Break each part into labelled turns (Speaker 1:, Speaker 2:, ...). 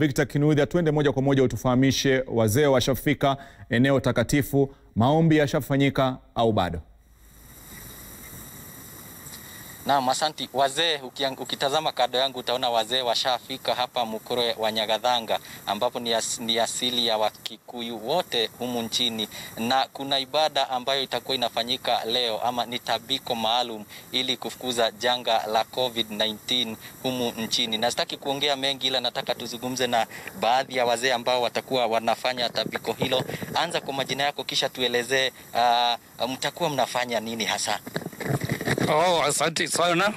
Speaker 1: Victor Kinudhi, twende moja kwa moja utufahamishe, wazee washafika eneo takatifu, maombi yashafanyika au bado? Naam, asanti. Wazee, ukitazama kado yangu utaona wazee washafika hapa Mukure wa nyagadhanga ambapo ni, as, ni asili ya Wakikuyu wote humu nchini, na kuna ibada ambayo itakuwa inafanyika leo ama ni tabiko maalum ili kufukuza janga la COVID-19 humu nchini, na sitaki kuongea mengi, ila nataka tuzungumze na baadhi ya wazee ambao watakuwa wanafanya tabiko hilo. Anza kwa majina yako, kisha tuelezee uh, mtakuwa mnafanya nini hasa?
Speaker 2: Oh, asante sana.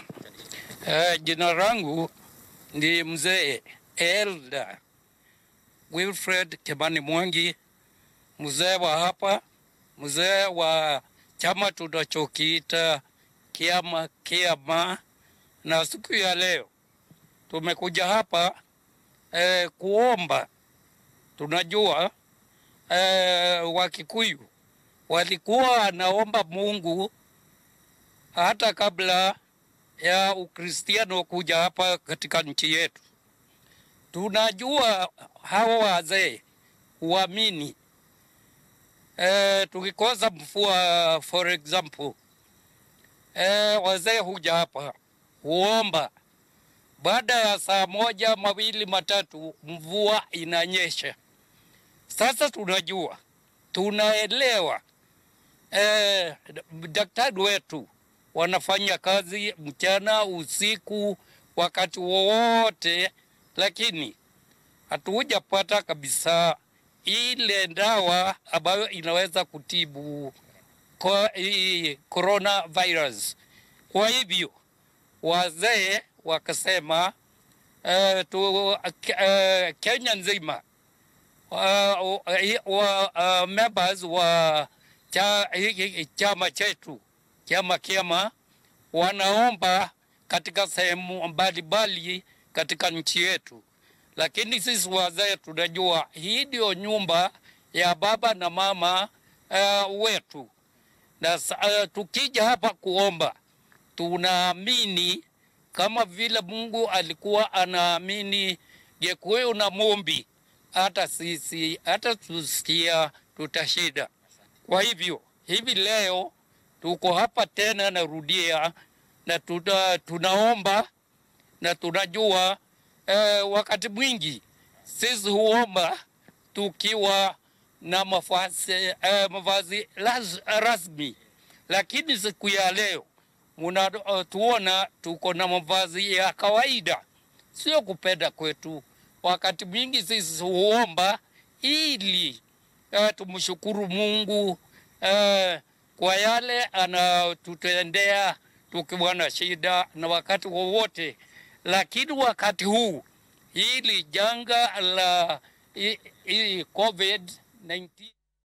Speaker 2: Uh, jina langu ni mzee Elda Wilfred Kebani Mwangi, mzee wa hapa, mzee wa chama tunachokiita kiama kiama, na siku ya leo tumekuja hapa eh, kuomba. Tunajua eh, Wakikuyu walikuwa wanaomba Mungu hata kabla ya Ukristiano kuja hapa katika nchi yetu. Tunajua hawa wazee huamini e, tukikosa mvua for example e, wazee huja hapa huomba, baada ya saa moja mawili matatu mvua inanyesha. Sasa tunajua tunaelewa e, daktari wetu wanafanya kazi mchana, usiku, wakati wowote, lakini hatujapata kabisa ile dawa ambayo inaweza kutibu corona virus. Kwa hivyo wazee wakasema uh, tu, uh, Kenya nzima uh, uh, uh, members wa chama chetu kiama kiama, wanaomba katika sehemu mbalimbali katika nchi yetu, lakini sisi wazee tunajua hii ndio nyumba ya baba na mama uh, wetu na uh, tukija hapa kuomba tunaamini kama vile Mungu alikuwa anaamini gekuyu na mumbi hata sisi hata tusikia tutashida. Kwa hivyo hivi leo tuko hapa tena, narudia na tuta, tunaomba na tunajua eh, wakati mwingi sisi huomba tukiwa na mavazi, eh, mavazi rasmi, lakini siku ya leo munatuona eh, uh, tuko na mavazi ya kawaida. Sio kupenda kwetu, wakati mwingi sisi huomba ili uh, tumshukuru Mungu uh, kwa yale anatutendea tukiwa na shida na wakati wowote, lakini wakati huu hili janga la i, i, COVID 19